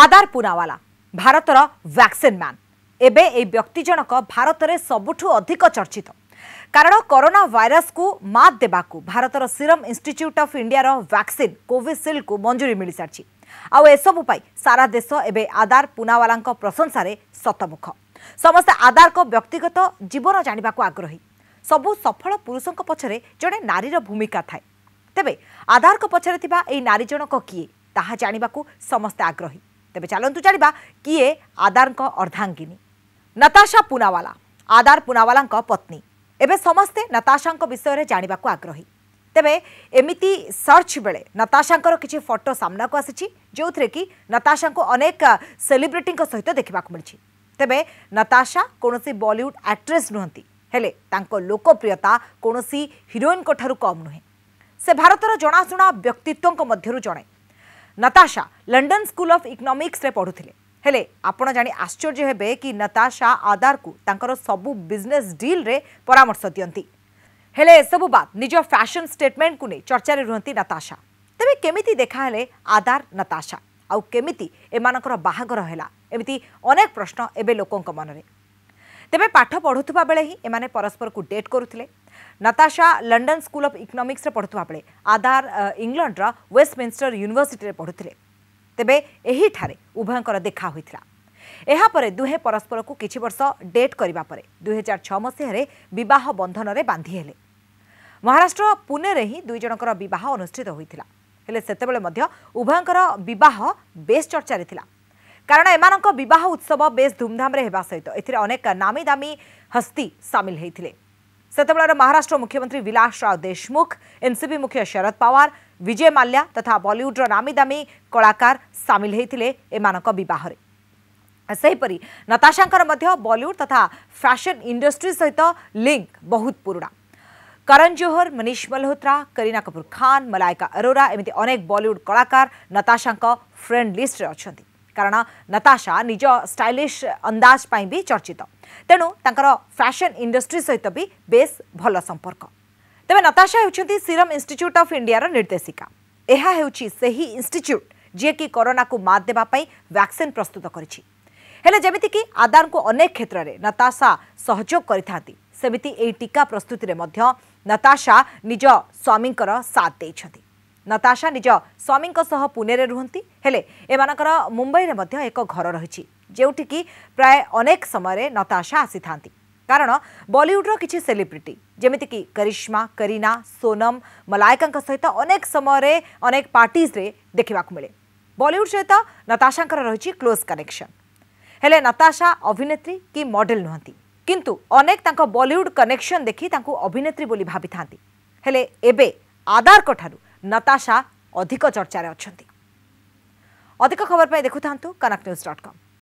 ଆଦାର ପୁନାୱାଲା ଭାରତର vaccine man ଏବେ ଏହି ବ୍ୟକ୍ତି ଜଣକ ଭାରତରେ ସବୁଠୁ ଅଧିକ ଚର୍ଚ୍ଚିତ କାରଣ କରୋନା ଭାଇରସକୁ ମାତ ଦେବାକୁ ଭାରତର ସିରମ୍ ଇନ୍ଷ୍ଟିଚ୍ୟୁଟ୍ ଅଫ୍ ଇଣ୍ଡିଆର ଭ୍ୟାକ୍ସିନ୍ କୋଭିସିଲ୍ଡକୁ ମଞ୍ଜୁରୀ ମିଳିସାରିଛି ଆଉ ଏସବୁ ପାଇଁ ସାରା ଦେଶ ଏବେ ଆଦାର ପୁନାୱାଲାଙ୍କ ପ୍ରଶଂସାରେ ଶତମୁଖ ସମସ୍ତେ ଆଦାରଙ୍କ ବ୍ୟକ୍ତିଗତ ଜୀବନ ଜାଣିବାକୁ ଆଗ୍ରହୀ ସବୁ ସଫଳ ପୁରୁଷଙ୍କ ପଛରେ ଜଣେ ନାରୀର ଭୂମିକା ଥାଏ ତେବେ ଆଧାରଙ୍କ ପଛରେ ଥିବା ଏହି ନାରୀ ଜଣକ କିଏ ତାହା ଜାଣିବାକୁ ସମସ୍ତେ ଆଗ୍ରହୀ तेज चलत चल किए आदार अर्धांगिनी नताशा पुनावाला आदार पुनावाला पत्नी एवं समस्ते नताशा विषय में जानवा आग्रह तेज एमती सर्च बेले नताशा कि फटो सामना को आसी जो थे कि नताशा को अनेक सेलिब्रिटी सहित देखा मिली तेरे नताशा कौन बलीउड आक्ट्रेस नुहंती लोकप्रियता कौन सी हिरोईन कम नुहे से भारतर जनाशुना व्यक्तित्व जड़े ନତାଶା ଲଣ୍ଡନ ସ୍କୁଲ ଅଫ୍ ଇକୋନୋମିକ୍ସରେ ପଢ଼ୁଥିଲେ ହେଲେ ଆପଣ ଜାଣି ଆଶ୍ଚର୍ଯ୍ୟ ହେବେ କି ନତାଶା ଆଦାରକୁ ତାଙ୍କର ସବୁ ବିଜନେସ୍ ଡିଲ୍ରେ ପରାମର୍ଶ ଦିଅନ୍ତି ହେଲେ ଏସବୁ ବାଦ ନିଜ ଫ୍ୟାଶନ୍ ଷ୍ଟେଟମେଣ୍ଟକୁ ନେଇ ଚର୍ଚ୍ଚାରେ ରୁହନ୍ତି ନତାଶା ତେବେ କେମିତି ଦେଖାହେଲେ ଆଦାର ନତାଶା ଆଉ କେମିତି ଏମାନଙ୍କର ବାହାଘର ହେଲା ଏମିତି ଅନେକ ପ୍ରଶ୍ନ ଏବେ ଲୋକଙ୍କ ମନରେ ତେବେ ପାଠ ପଢ଼ୁଥିବା ବେଳେ ହିଁ ଏମାନେ ପରସ୍ପରକୁ ଡେଟ୍ କରୁଥିଲେ নাতাশা লন্ডন স্কুল অফ ইকোনমিক্সে পড়ুয়া বেড়ে আধার ইংল্ডর ওয়েস্টমিনস্টর ইউনিভর্সিটি পড়ুলে তেবে এইঠারে উভয়ঙ্কর দেখা হয়েছিল এরপরে দুহে পরস্পরকু কিছু বর্ষ ডেট করা পরে দুই হাজার ছ মসীহায় বহ বন্ধনরে বাঁধি হলে মহারাষ্ট্র পুনেরে হি দুই জনকর বহ অনুষ্ঠিত হয়েছিল হলে সেতবে উভয়ঙ্কর বহ বেশ চর্চার লা কারণ এমানক বহ উৎসব বেশ ধুমধামে হওয়া সহ এতে অনেক নামী দামী হস্তি সামিল হয়েছিলেন सेतबार महाराष्ट्र मुख्यमंत्री विलास राव देशमुख एनसीपी मुख्य शरद पवार विजय माल्या तथा बलीउड्र नामीदामी कलाकार सामिल होते बहुत से हीपरी नताशा बलीउड तथा फैशन इंडस्ट्री सहित लिंक बहुत पुराणा करण जोहर मनीष मल्होत्रा करीना कपूर खान मलायका अरोरा एमती अनेक बलीउड कलाकार नताशा फ्रेंड लिस्ट अच्छा कारण नताशा निज स्टाइलीश अंदाज भी चर्चित तेणु तर फैशन इंडस्ट्री सहित भी बेस भल संपर्क तेज नताशा होती सीरम इन्यूट अफ इंडिया निर्देशिका यह होट्यूट जिकि करोना को मत देवाई वैक्सीन प्रस्तुत करमती कि आदान को अनेक क्षेत्र में नताशा सहयोग करमती टीका प्रस्तुति में नताशा निज स्वामी साथ ନତାଶା ନିଜ ସ୍ୱାମୀଙ୍କ ସହ ପୁନେରେ ରୁହନ୍ତି ହେଲେ ଏମାନଙ୍କର ମୁମ୍ବାଇରେ ମଧ୍ୟ ଏକ ଘର ରହିଛି ଯେଉଁଠିକି ପ୍ରାୟ ଅନେକ ସମୟରେ ନତାଶା ଆସିଥାନ୍ତି କାରଣ ବଲିଉଡର କିଛି ସେଲିବ୍ରିଟି ଯେମିତିକି କରିଶ୍ମା କରୀନା ସୋନମ ମଲାୟକାଙ୍କ ସହିତ ଅନେକ ସମୟରେ ଅନେକ ପାର୍ଟିଜ୍ରେ ଦେଖିବାକୁ ମିଳେ ବଲିଉଡ ସହିତ ନତାଶାଙ୍କର ରହିଛି କ୍ଲୋଜ୍ କନେକ୍ସନ୍ ହେଲେ ନତାଶା ଅଭିନେତ୍ରୀ କି ମଡେଲ ନୁହନ୍ତି କିନ୍ତୁ ଅନେକ ତାଙ୍କ ବଲିଉଡ କନେକ୍ସନ୍ ଦେଖି ତାଙ୍କୁ ଅଭିନେତ୍ରୀ ବୋଲି ଭାବିଥାନ୍ତି ହେଲେ ଏବେ ଆଦାରଙ୍କଠାରୁ ନତାଶା ଅଧିକ ଚର୍ଚ୍ଚାରେ ଅଛନ୍ତି ଅଧିକ ଖବର ପାଇଁ ଦେଖୁଥାନ୍ତୁ କନକ ନ୍ୟୁଜ୍ ଡଟ୍ କମ୍